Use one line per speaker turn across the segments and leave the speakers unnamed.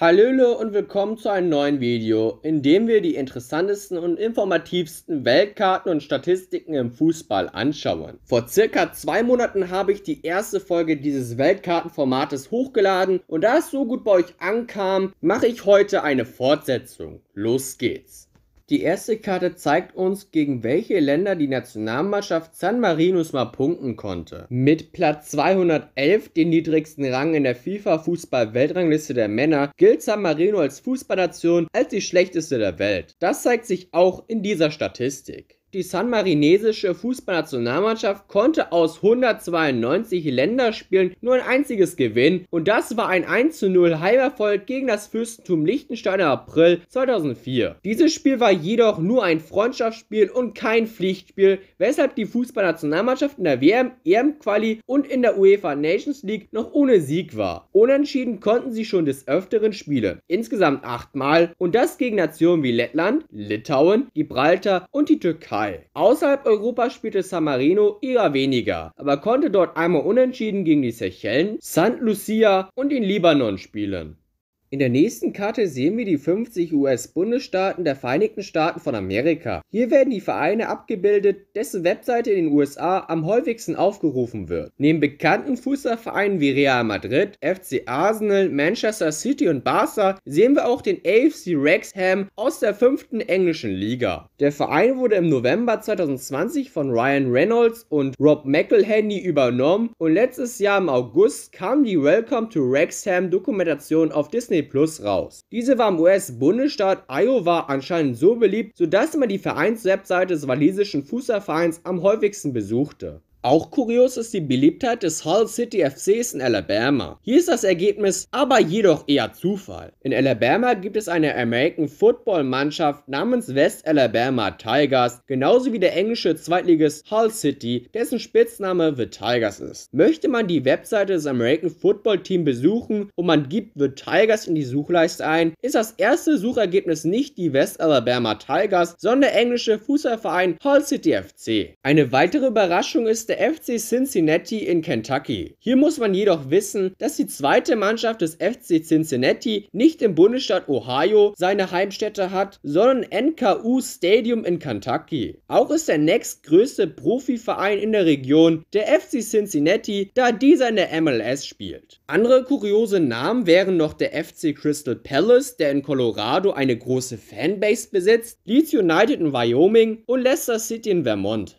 Hallöle und willkommen zu einem neuen Video, in dem wir die interessantesten und informativsten Weltkarten und Statistiken im Fußball anschauen. Vor circa zwei Monaten habe ich die erste Folge dieses Weltkartenformates hochgeladen und da es so gut bei euch ankam, mache ich heute eine Fortsetzung. Los geht's! Die erste Karte zeigt uns, gegen welche Länder die Nationalmannschaft San Marinos mal punkten konnte. Mit Platz 211, den niedrigsten Rang in der FIFA-Fußball-Weltrangliste der Männer, gilt San Marino als Fußballnation als die schlechteste der Welt. Das zeigt sich auch in dieser Statistik. Die sanmarinesische Fußballnationalmannschaft konnte aus 192 Länderspielen nur ein einziges gewinnen und das war ein 1:0 Heimerfolg gegen das Fürstentum Liechtenstein im April 2004. Dieses Spiel war jedoch nur ein Freundschaftsspiel und kein Pflichtspiel, weshalb die Fußballnationalmannschaft in der WM, EM-Quali und in der UEFA Nations League noch ohne Sieg war. Unentschieden konnten sie schon des Öfteren Spiele, insgesamt achtmal und das gegen Nationen wie Lettland, Litauen, Gibraltar und die Türkei dabei. Außerhalb Europas spielte San Marino eher weniger, aber konnte dort einmal unentschieden gegen die Seychellen, St. Lucia und den Libanon spielen. In der nächsten Karte sehen wir die 50 US-Bundesstaaten der Vereinigten Staaten von Amerika. Hier werden die Vereine abgebildet, dessen Webseite in den USA am häufigsten aufgerufen wird. Neben bekannten Fußballvereinen wie Real Madrid, FC Arsenal, Manchester City und Barca sehen wir auch den AFC Wrexham aus der 5. englischen Liga. Der Verein wurde im November 2020 von Ryan Reynolds und Rob McElhenney übernommen und letztes Jahr im August kam die Welcome to Wrexham Dokumentation auf Disney Plus raus. Diese war im US-Bundesstaat Iowa anscheinend so beliebt, sodass man die vereins des walisischen Fußballvereins am häufigsten besuchte. Auch kurios ist die Beliebtheit des Hull City FCs in Alabama. Hier ist das Ergebnis aber jedoch eher Zufall. In Alabama gibt es eine American Football Mannschaft namens West Alabama Tigers, genauso wie der englische Zweitligist Hull City, dessen Spitzname The Tigers ist. Möchte man die Webseite des American Football Team besuchen und man gibt The Tigers in die Suchleiste ein, ist das erste Suchergebnis nicht die West Alabama Tigers, sondern der englische Fußballverein Hull City FC. Eine weitere Überraschung ist der der FC Cincinnati in Kentucky. Hier muss man jedoch wissen, dass die zweite Mannschaft des FC Cincinnati nicht im Bundesstaat Ohio seine Heimstätte hat, sondern NKU Stadium in Kentucky. Auch ist der nächstgrößte Profiverein in der Region der FC Cincinnati, da dieser in der MLS spielt. Andere kuriose Namen wären noch der FC Crystal Palace, der in Colorado eine große Fanbase besitzt, Leeds United in Wyoming und Leicester City in Vermont.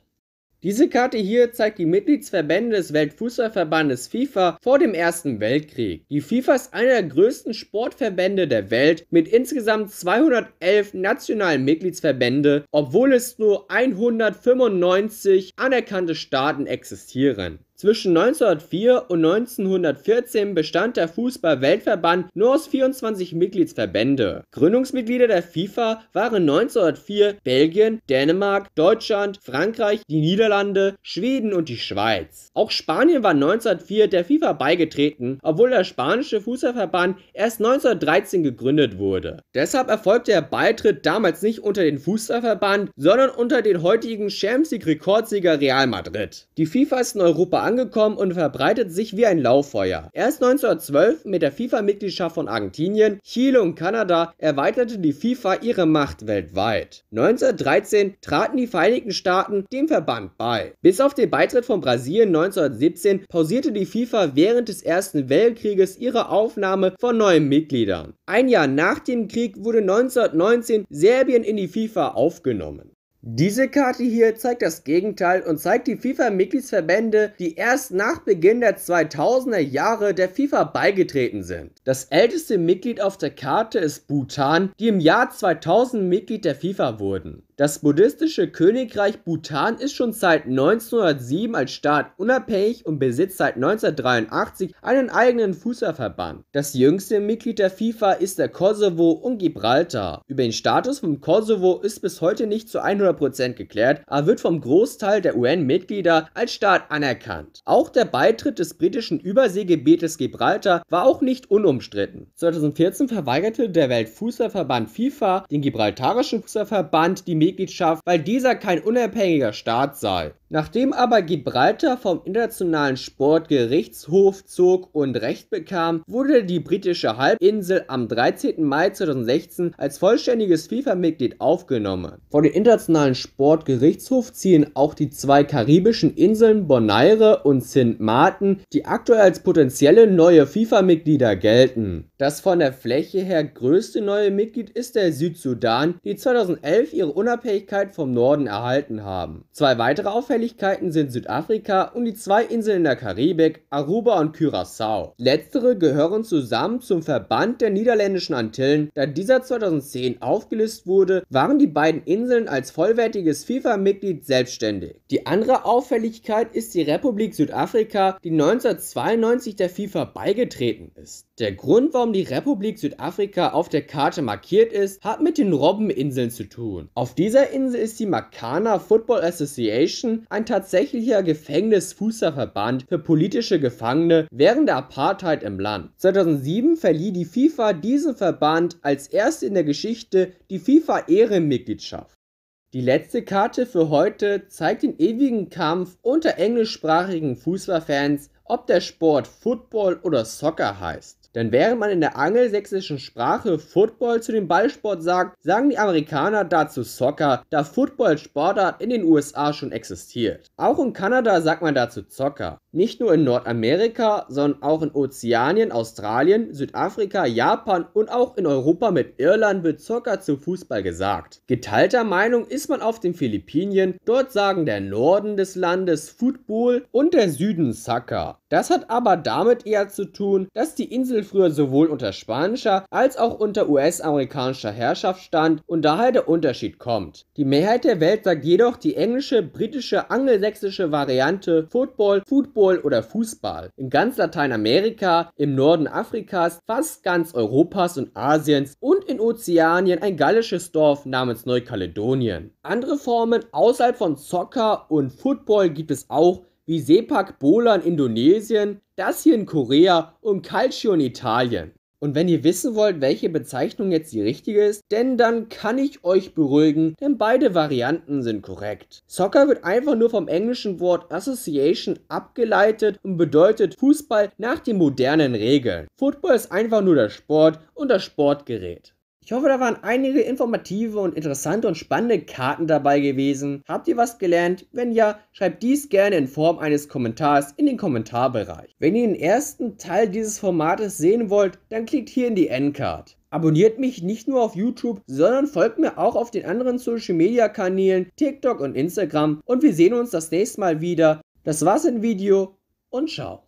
Diese Karte hier zeigt die Mitgliedsverbände des Weltfußballverbandes FIFA vor dem Ersten Weltkrieg. Die FIFA ist einer der größten Sportverbände der Welt mit insgesamt 211 nationalen Mitgliedsverbände, obwohl es nur 195 anerkannte Staaten existieren. Zwischen 1904 und 1914 bestand der Fußball-Weltverband nur aus 24 Mitgliedsverbände. Gründungsmitglieder der FIFA waren 1904 Belgien, Dänemark, Deutschland, Frankreich, die Niederlande, Schweden und die Schweiz. Auch Spanien war 1904 der FIFA beigetreten, obwohl der spanische Fußballverband erst 1913 gegründet wurde. Deshalb erfolgte der Beitritt damals nicht unter den Fußballverband, sondern unter den heutigen Champions League-Rekordsieger Real Madrid. Die FIFA ist in Europa angekommen und verbreitet sich wie ein Lauffeuer. Erst 1912 mit der FIFA-Mitgliedschaft von Argentinien, Chile und Kanada erweiterte die FIFA ihre Macht weltweit. 1913 traten die Vereinigten Staaten dem Verband bei. Bis auf den Beitritt von Brasilien 1917 pausierte die FIFA während des Ersten Weltkrieges ihre Aufnahme von neuen Mitgliedern. Ein Jahr nach dem Krieg wurde 1919 Serbien in die FIFA aufgenommen. Diese Karte hier zeigt das Gegenteil und zeigt die FIFA-Mitgliedsverbände, die erst nach Beginn der 2000er Jahre der FIFA beigetreten sind. Das älteste Mitglied auf der Karte ist Bhutan, die im Jahr 2000 Mitglied der FIFA wurden. Das buddhistische Königreich Bhutan ist schon seit 1907 als Staat unabhängig und besitzt seit 1983 einen eigenen Fußballverband. Das jüngste Mitglied der FIFA ist der Kosovo und Gibraltar. Über den Status vom Kosovo ist bis heute nicht zu 100% geklärt, aber wird vom Großteil der UN-Mitglieder als Staat anerkannt. Auch der Beitritt des britischen Überseegebietes Gibraltar war auch nicht unumstritten. 2014 verweigerte der Weltfußballverband FIFA den gibraltarischen Fußballverband die Mitgliedschaft, weil dieser kein unabhängiger Staat sei. Nachdem aber Gibraltar vom Internationalen Sportgerichtshof zog und Recht bekam, wurde die britische Halbinsel am 13. Mai 2016 als vollständiges FIFA-Mitglied aufgenommen. Vor dem Internationalen Sportgerichtshof ziehen auch die zwei karibischen Inseln Bonaire und Sint Maarten, die aktuell als potenzielle neue FIFA-Mitglieder gelten. Das von der Fläche her größte neue Mitglied ist der Südsudan, die 2011 ihre Unabhängigkeit Unabhängigkeit vom Norden erhalten haben. Zwei weitere Auffälligkeiten sind Südafrika und die zwei Inseln in der Karibik, Aruba und Curaçao. Letztere gehören zusammen zum Verband der niederländischen Antillen. Da dieser 2010 aufgelöst wurde, waren die beiden Inseln als vollwertiges FIFA-Mitglied selbstständig. Die andere Auffälligkeit ist die Republik Südafrika, die 1992 der FIFA beigetreten ist. Der Grund, warum die Republik Südafrika auf der Karte markiert ist, hat mit den Robbeninseln zu tun. Auf die dieser Insel ist die Makana Football Association ein tatsächlicher Gefängnisfußballverband für politische Gefangene während der Apartheid im Land. 2007 verlieh die FIFA diesem Verband als erste in der Geschichte die FIFA Ehrenmitgliedschaft. Die letzte Karte für heute zeigt den ewigen Kampf unter englischsprachigen Fußballfans, ob der Sport Football oder Soccer heißt. Denn während man in der angelsächsischen Sprache Football zu dem Ballsport sagt, sagen die Amerikaner dazu Soccer, da Football Sportart in den USA schon existiert. Auch in Kanada sagt man dazu Soccer nicht nur in Nordamerika, sondern auch in Ozeanien, Australien, Südafrika, Japan und auch in Europa mit Irland wird Zocker zu Fußball gesagt. Geteilter Meinung ist man auf den Philippinen, dort sagen der Norden des Landes Football und der Süden Soccer. Das hat aber damit eher zu tun, dass die Insel früher sowohl unter spanischer als auch unter US-amerikanischer Herrschaft stand und daher der Unterschied kommt. Die Mehrheit der Welt sagt jedoch die englische, britische, angelsächsische Variante Football, Football Football oder Fußball. In ganz Lateinamerika, im Norden Afrikas, fast ganz Europas und Asiens und in Ozeanien ein gallisches Dorf namens Neukaledonien. Andere Formen außerhalb von Soccer und Football gibt es auch, wie Sepak Bola in Indonesien, das hier in Korea und Calcio in Italien. Und wenn ihr wissen wollt, welche Bezeichnung jetzt die richtige ist, denn dann kann ich euch beruhigen, denn beide Varianten sind korrekt. Soccer wird einfach nur vom englischen Wort Association abgeleitet und bedeutet Fußball nach den modernen Regeln. Football ist einfach nur der Sport und das Sportgerät. Ich hoffe, da waren einige informative und interessante und spannende Karten dabei gewesen. Habt ihr was gelernt? Wenn ja, schreibt dies gerne in Form eines Kommentars in den Kommentarbereich. Wenn ihr den ersten Teil dieses Formates sehen wollt, dann klickt hier in die Endcard. Abonniert mich nicht nur auf YouTube, sondern folgt mir auch auf den anderen Social Media Kanälen, TikTok und Instagram und wir sehen uns das nächste Mal wieder. Das war's im Video und ciao.